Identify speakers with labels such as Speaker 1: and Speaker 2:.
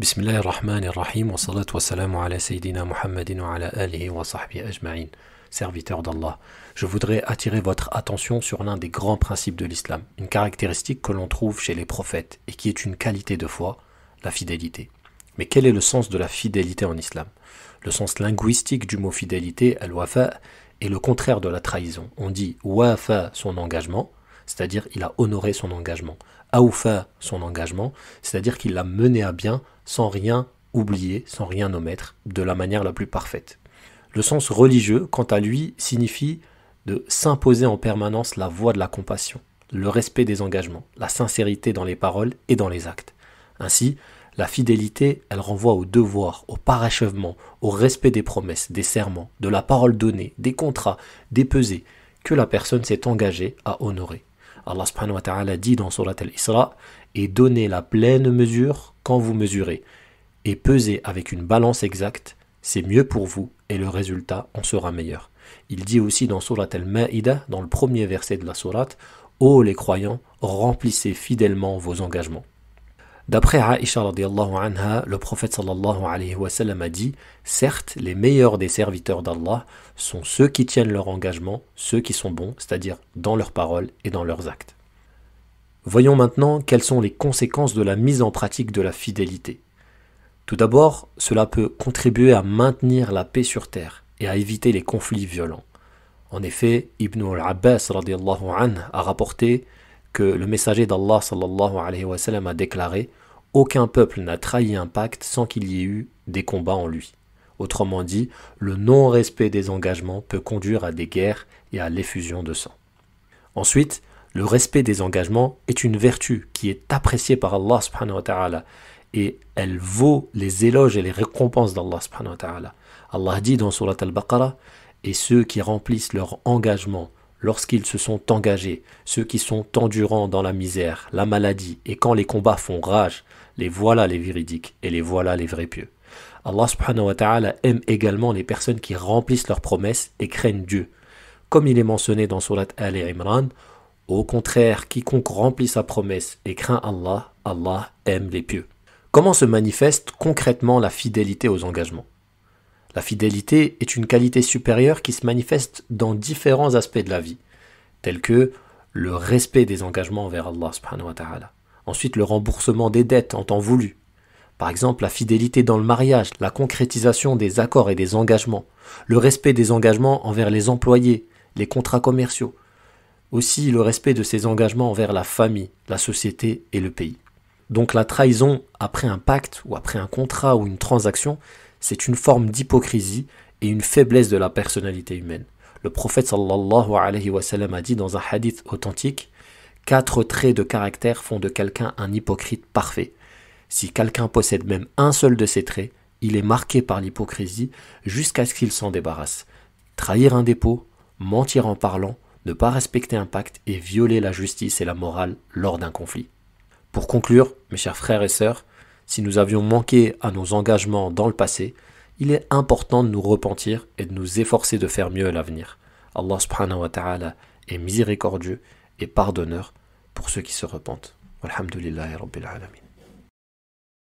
Speaker 1: بسم ala alihi wa ajma'in. Serviteur d'Allah, je voudrais attirer votre attention sur l'un des grands principes de l'islam, une caractéristique que l'on trouve chez les prophètes et qui est une qualité de foi, la fidélité. Mais quel est le sens de la fidélité en islam Le sens linguistique du mot fidélité, al-wafa, est le contraire de la trahison. On dit wafa son engagement c'est-à-dire il a honoré son engagement. Aoufa, son engagement, c'est-à-dire qu'il l'a mené à bien sans rien oublier, sans rien omettre, de la manière la plus parfaite. Le sens religieux, quant à lui, signifie de s'imposer en permanence la voie de la compassion, le respect des engagements, la sincérité dans les paroles et dans les actes. Ainsi, la fidélité, elle renvoie au devoir, au parachèvement, au respect des promesses, des serments, de la parole donnée, des contrats, des pesées, que la personne s'est engagée à honorer. Allah subhanahu wa dit dans Surat al-Isra Et donnez la pleine mesure quand vous mesurez, et pesez avec une balance exacte, c'est mieux pour vous et le résultat en sera meilleur. Il dit aussi dans Surat al-Ma'ida, dans le premier verset de la Surat Ô oh les croyants, remplissez fidèlement vos engagements. D'après Aïcha le prophète sallallahu alayhi wa a dit Certes, les meilleurs des serviteurs d'Allah sont ceux qui tiennent leur engagement, ceux qui sont bons, c'est-à-dire dans leurs paroles et dans leurs actes. Voyons maintenant quelles sont les conséquences de la mise en pratique de la fidélité. Tout d'abord, cela peut contribuer à maintenir la paix sur terre et à éviter les conflits violents. En effet, Ibn al-Abbas a rapporté que le messager d'Allah a déclaré aucun peuple n'a trahi un pacte sans qu'il y ait eu des combats en lui. Autrement dit, le non-respect des engagements peut conduire à des guerres et à l'effusion de sang. Ensuite, le respect des engagements est une vertu qui est appréciée par Allah subhanahu wa ta'ala et elle vaut les éloges et les récompenses d'Allah subhanahu wa ta'ala. Allah dit dans Surat al-Baqarah Et ceux qui remplissent leur engagement lorsqu'ils se sont engagés, ceux qui sont endurants dans la misère, la maladie, et quand les combats font rage, les voilà les véridiques et les voilà les vrais pieux. Allah subhanahu wa ta'ala aime également les personnes qui remplissent leurs promesses et craignent Dieu. Comme il est mentionné dans Surat Al Imran, au contraire, quiconque remplit sa promesse et craint Allah, Allah aime les pieux. Comment se manifeste concrètement la fidélité aux engagements la fidélité est une qualité supérieure qui se manifeste dans différents aspects de la vie, tels que le respect des engagements envers Allah Ensuite, le remboursement des dettes en temps voulu. Par exemple, la fidélité dans le mariage, la concrétisation des accords et des engagements, le respect des engagements envers les employés, les contrats commerciaux, aussi le respect de ses engagements envers la famille, la société et le pays. Donc la trahison après un pacte ou après un contrat ou une transaction, c'est une forme d'hypocrisie et une faiblesse de la personnalité humaine. Le prophète alayhi wa a dit dans un hadith authentique Quatre traits de caractère font de quelqu'un un hypocrite parfait. Si quelqu'un possède même un seul de ces traits, il est marqué par l'hypocrisie jusqu'à ce qu'il s'en débarrasse. Trahir un dépôt, mentir en parlant, ne pas respecter un pacte et violer la justice et la morale lors d'un conflit. Pour conclure, mes chers frères et sœurs, si nous avions manqué à nos engagements dans le passé, il est important de nous repentir et de nous efforcer de faire mieux à l'avenir. Allah subhanahu wa ta'ala est miséricordieux et pardonneur pour ceux qui se repentent. Rabbil